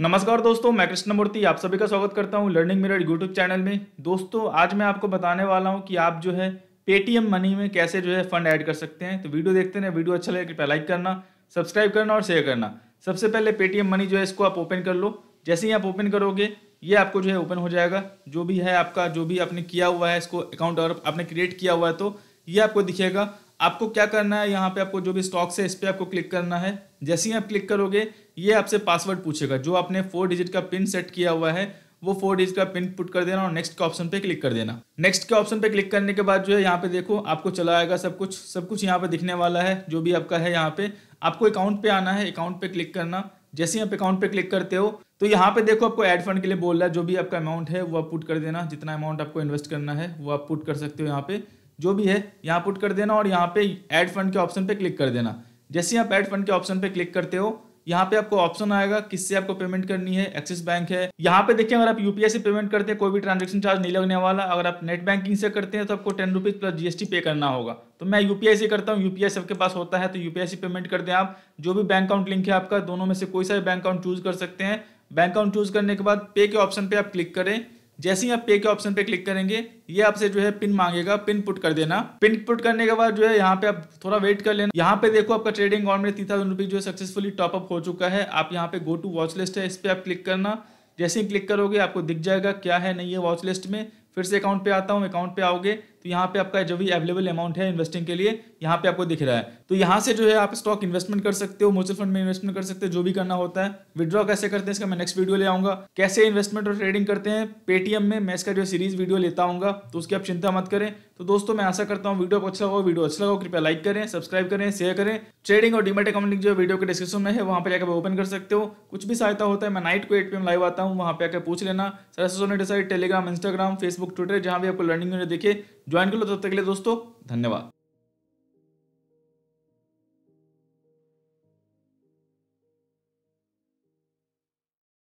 नमस्कार दोस्तों मैं कृष्णमूर्ति आप सभी का स्वागत करता हूं लर्निंग मिरर यूट्यूब चैनल में दोस्तों आज मैं आपको बताने वाला हूं कि आप जो है पेटीएम मनी में कैसे जो है फंड ऐड कर सकते हैं तो वीडियो देखते हैं वीडियो अच्छा लगे कृपया लाइक करना सब्सक्राइब करना और शेयर करना सबसे पहले पेटीएम मनी जो है इसको आप ओपन कर लो जैसे ही आप ओपन करोगे ये आपको जो है ओपन हो जाएगा जो भी है आपका जो भी आपने किया हुआ है इसको अकाउंट और आपने क्रिएट किया हुआ है तो ये आपको दिखेगा आपको क्या करना है यहाँ पे आपको जो भी स्टॉक्स है इस पर आपको क्लिक करना है जैसे ही आप क्लिक करोगे ये आपसे पासवर्ड पूछेगा जो आपने फोर डिजिट का पिन सेट किया हुआ है वो फोर डिजिट का पिन पुट कर देना और नेक्स्ट के ऑप्शन पे क्लिक कर देना नेक्स्ट के ऑप्शन पे क्लिक करने के बाद जो है यहाँ पे देखो आपको चला आएगा सब कुछ सब कुछ यहाँ पे दिखने वाला है जो भी आपका है यहाँ पे आपको अकाउंट पे आना है अकाउंट पे क्लिक करना जैसे आप अकाउंट पे क्लिक करते हो तो यहाँ पे देखो आपको एड फंड के लिए बोल रहा है जो भी आपका अमाउंट है वो आप पुट कर देना जितना अमाउंट आपको इन्वेस्ट करना है वो आप पुट कर सकते हो यहाँ पे जो भी है यहाँ पुट कर देना और यहाँ पे ऐड फंड के ऑप्शन पे क्लिक कर देना जैसे आप ऐड फंड के ऑप्शन पे क्लिक करते हो यहाँ पे आपको ऑप्शन आएगा किससे आपको पेमेंट करनी है एक्सिस बैंक है यहाँ पे देखिए अगर आप यूपीआई से पेमेंट करते हैं कोई भी ट्रांजेक्शन चार्ज नहीं लगने वाला अगर आप नेट बैंकिंग से करते हैं तो आपको टेन रुपीज प्लस जीएसटी पे करना होगा तो मैं यूपीआई से करता हूँ यूपीआई सबके पास होता है तो यूपीआई से पेमेंट कर दें आप जो भी बैंक अकाउंट लिंक है आपका दोनों में से कोई सा बैंक अकाउंट चूज कर सकते हैं बैंक अकाउंट चूज करने के बाद पे के ऑप्शन पे आप क्लिक करें जैसे ही आप पे के ऑप्शन पे क्लिक करेंगे ये आपसे जो है पिन मांगेगा पिन पुट कर देना पिन पुट करने के बाद जो है यहाँ पे आप थोड़ा वेट कर लेना यहाँ पे देखो आपका ट्रेडिंग अकाउंट में तीन थाउजेंड रुपीज जो है सक्सेसफुली टॉपअप हो चुका है आप यहाँ पे गो टू वॉच लिस्ट है इस पर आप क्लिक करना जैसे ही क्लिक करोगे आपको दिख जाएगा क्या है नहीं है वॉच लिस्ट में फिर से अकाउंट पे आता हूँ अकाउंट पे आओगे तो यहाँ पे आपका जो भी अवेलेबल अमाउंट है इन्वेस्टिंग के लिए यहाँ पे आपको दिख रहा है तो यहाँ से जो है आप स्टॉक इन्वेस्टमेंट कर सकते हो म्यूचुअल फंड में इन्वेस्टमेंट कर सकते हो जो भी करना होता है विद्रॉ कैसे करते हैं इसका मैं नेक्स्ट वीडियो ले आऊंगा कैसे इन्वेस्टमेंट और ट्रेडिंग करते हैं पेटीएम में मैं इसका जो सीरीज वीडियो लेता आऊंगा तो उसकी आप चिंता मत करें तो दोस्तों मैं आशा करता हूँ वीडियो को अच्छा हो वीडियो अच्छा लगा कृपया लाइक करें सब्सक्राइब करें शेयर करें ट्रेडिंग और डिमेट अकाउंट जो वीडियो के डिस्क्रिप्शन में है वहाँ पर जाकर ओपन कर सकते हो कुछ भी सहायता होता है मैं नाइट को एट पी लाइव आता हूँ वहाँ पे आकर पूछ लेना सारा social Telegram Instagram Facebook Twitter जहाँ भी आपको लर्निंग देखे ज्वाइन कर लो तब तक के लिए दोस्तों धन्यवाद